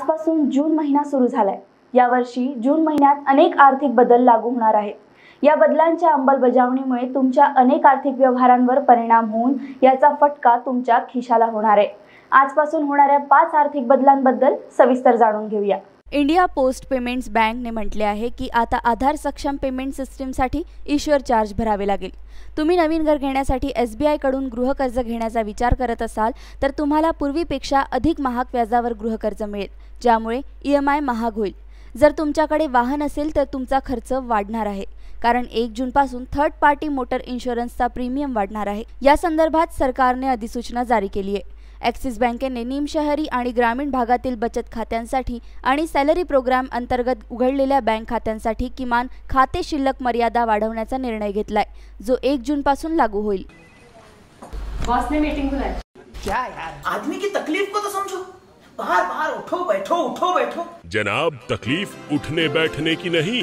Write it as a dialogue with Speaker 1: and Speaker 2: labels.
Speaker 1: आजपासून जून महिना सुरू झालाय यावर्षी जून महिन्यात अनेक आर्थिक बदल लागू होणार आहेत या बदलांच्या अंमलबजावणीमुळे तुमच्या अनेक आर्थिक व्यवहारांवर परिणाम होऊन याचा फटका तुमच्या खिशाला होणार आहे आजपासून होणाऱ्या पाच आर्थिक बदलांबद्दल सविस्तर जाणून घेऊया इंडिया पोस्ट पेमेंट्स बँकने म्हटले आहे की आता आधार सक्षम पेमेंट सिस्टीमसाठी ईश्वर चार्ज भरावे लागेल तुम्ही नवीन घर घेण्यासाठी एस बी आयकडून गृहकर्ज घेण्याचा विचार करत असाल तर तुम्हाला पूर्वीपेक्षा अधिक महाग व्याजावर गृहकर्ज मिळेल ज्यामुळे ई एम आय महाग होईल जर तुमच्याकडे वाहन असेल तर तुमचा खर्च वाढणार आहे कारण एक जूनपासून थर्ड पार्टी मोटर इन्शुरन्सचा प्रीमियम वाढणार आहे या संदर्भात सरकारने अधिसूचना जारी केली आहे ॲक्सिस बँकेने निमशहरी आणि ग्रामीण भागातील बचत खात्यांसाठी आणि सॅलरी प्रोग्राम अंतर्गत उघडलेल्या बँक खात्यांसाठी किमान खाते शिल्लक मर्यादा वाढवण्याचा निर्णय घेतलाय जो एक जून पासून लागू होईल बॉस ने
Speaker 2: बाहर बाहर उठो बैठो उठो बैठो
Speaker 3: जनाब तकलीफ उठने बैठने की नहीं